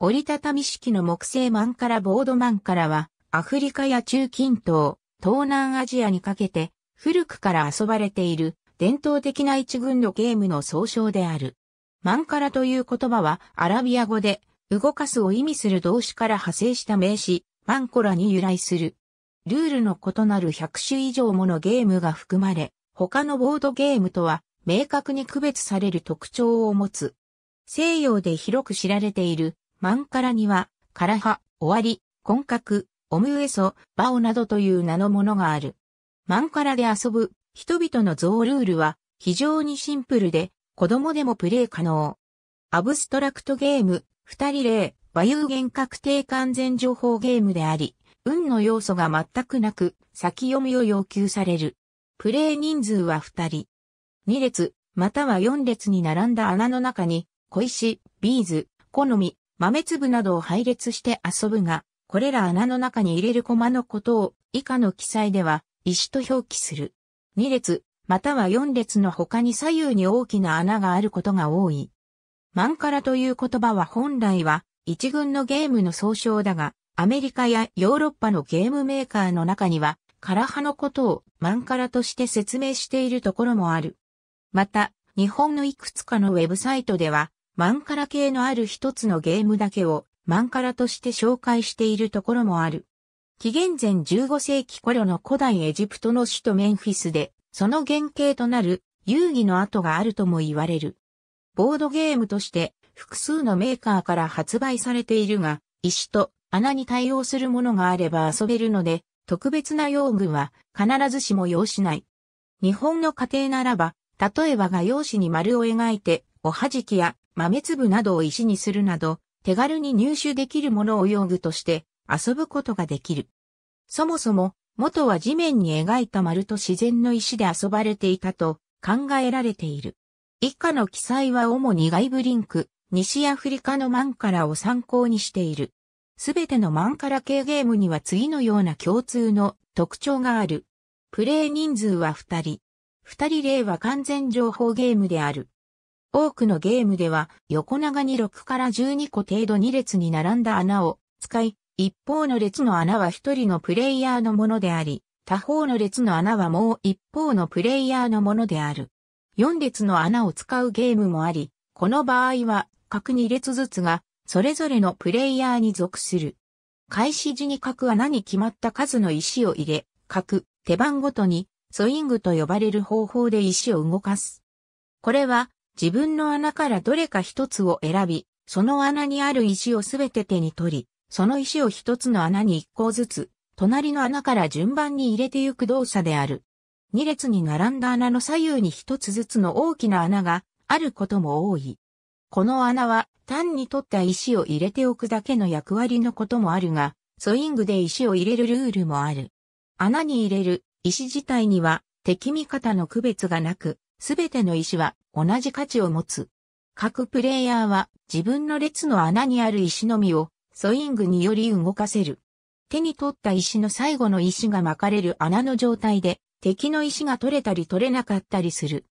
折りたたみ式の木製マンカラボードマンカラは、アフリカや中近東、東南アジアにかけて、古くから遊ばれている、伝統的な一軍のゲームの総称である。マンカラという言葉は、アラビア語で、動かすを意味する動詞から派生した名詞、マンコラに由来する。ルールの異なる100種以上ものゲームが含まれ、他のボードゲームとは、明確に区別される特徴を持つ。西洋で広く知られているマンカラには、カオワ終わり、カク、オムウエソ、バオなどという名のものがある。マンカラで遊ぶ人々のゾウルールは非常にシンプルで、子供でもプレイ可能。アブストラクトゲーム、二人例、和有限確定完全情報ゲームであり、運の要素が全くなく、先読みを要求される。プレイ人数は二人。二列、または四列に並んだ穴の中に、小石、ビーズ、好み、豆粒などを配列して遊ぶが、これら穴の中に入れる駒のことを以下の記載では石と表記する。2列、または4列の他に左右に大きな穴があることが多い。マンカラという言葉は本来は一軍のゲームの総称だが、アメリカやヨーロッパのゲームメーカーの中には、カラハのことをマンカラとして説明しているところもある。また、日本のいくつかのウェブサイトでは、マンカラ系のある一つのゲームだけをマンカラとして紹介しているところもある。紀元前15世紀頃の古代エジプトの首都メンフィスで、その原型となる遊戯の跡があるとも言われる。ボードゲームとして複数のメーカーから発売されているが、石と穴に対応するものがあれば遊べるので、特別な用具は必ずしも要しない。日本の家庭ならば、例えば画用紙に丸を描いて、おはじきや豆粒などを石にするなど、手軽に入手できるものを用具として遊ぶことができる。そもそも、元は地面に描いた丸と自然の石で遊ばれていたと考えられている。以下の記載は主に外部リンク、西アフリカのマンカラを参考にしている。すべてのマンカラ系ゲームには次のような共通の特徴がある。プレイ人数は2人。2人例は完全情報ゲームである。多くのゲームでは横長に6から12個程度2列に並んだ穴を使い、一方の列の穴は一人のプレイヤーのものであり、他方の列の穴はもう一方のプレイヤーのものである。4列の穴を使うゲームもあり、この場合は各2列ずつがそれぞれのプレイヤーに属する。開始時に角穴に決まった数の石を入れ、角、手番ごとに、ソイングと呼ばれる方法で石を動かす。これは、自分の穴からどれか一つを選び、その穴にある石をすべて手に取り、その石を一つの穴に一個ずつ、隣の穴から順番に入れてゆく動作である。二列に並んだ穴の左右に一つずつの大きな穴があることも多い。この穴は単に取った石を入れておくだけの役割のこともあるが、ソイングで石を入れるルールもある。穴に入れる石自体には敵味方の区別がなく、すべての石は同じ価値を持つ。各プレイヤーは自分の列の穴にある石のみをソイングにより動かせる。手に取った石の最後の石が巻かれる穴の状態で敵の石が取れたり取れなかったりする。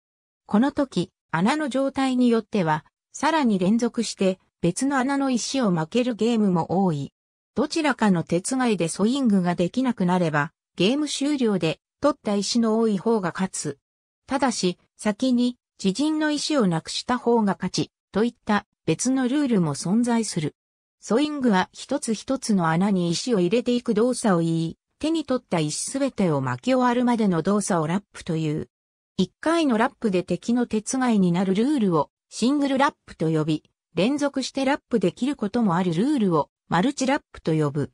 この時、穴の状態によっては、さらに連続して別の穴の石を負けるゲームも多い。どちらかの手違いでソイングができなくなれば、ゲーム終了で取った石の多い方が勝つ。ただし、先に知人の意思をなくした方が勝ち、といった別のルールも存在する。ソイングは一つ一つの穴に石を入れていく動作を言い、手に取った石すべてを巻き終わるまでの動作をラップという。一回のラップで敵の鉄外になるルールをシングルラップと呼び、連続してラップできることもあるルールをマルチラップと呼ぶ。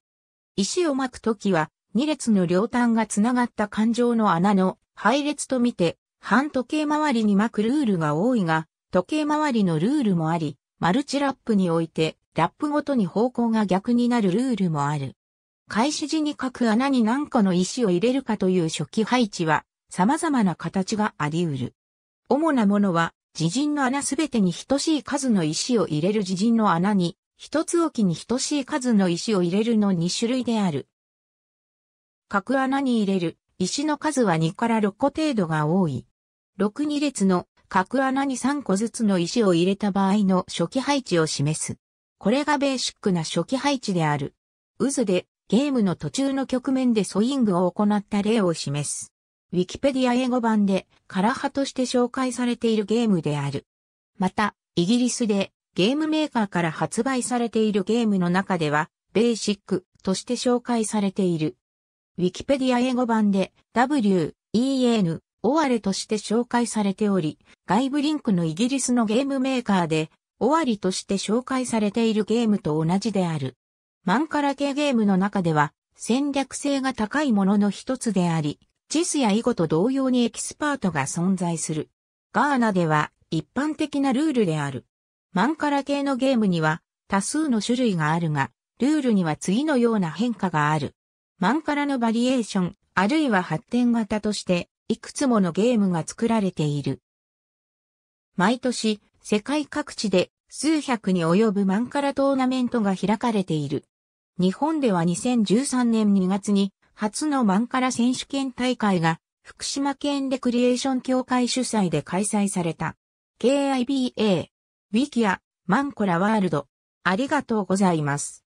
石を巻くときは、二列の両端がつながった環状の穴の配列とみて、反時計回りに巻くルールが多いが、時計回りのルールもあり、マルチラップにおいて、ラップごとに方向が逆になるルールもある。開始時に各穴に何個の石を入れるかという初期配置は、様々な形があり得る。主なものは、自陣の穴すべてに等しい数の石を入れる自陣の穴に、一つ置きに等しい数の石を入れるの2種類である。各穴に入れる石の数は2から6個程度が多い。6、2列の角穴に3個ずつの石を入れた場合の初期配置を示す。これがベーシックな初期配置である。渦でゲームの途中の局面でソイングを行った例を示す。ウィキペディア英語版でカラハとして紹介されているゲームである。また、イギリスでゲームメーカーから発売されているゲームの中では、ベーシックとして紹介されている。ウィキペディア英語版で W, E, N, オアレとして紹介されており、外部リンクのイギリスのゲームメーカーで、オアリとして紹介されているゲームと同じである。マンカラ系ゲームの中では、戦略性が高いものの一つであり、チェスや囲碁と同様にエキスパートが存在する。ガーナでは一般的なルールである。マンカラ系のゲームには多数の種類があるが、ルールには次のような変化がある。マンカラのバリエーション、あるいは発展型として、いくつものゲームが作られている。毎年、世界各地で数百に及ぶマンカラトーナメントが開かれている。日本では2013年2月に初のマンカラ選手権大会が福島県レクリエーション協会主催で開催された。KIBA、ウィキア、マンコラワールド。ありがとうございます。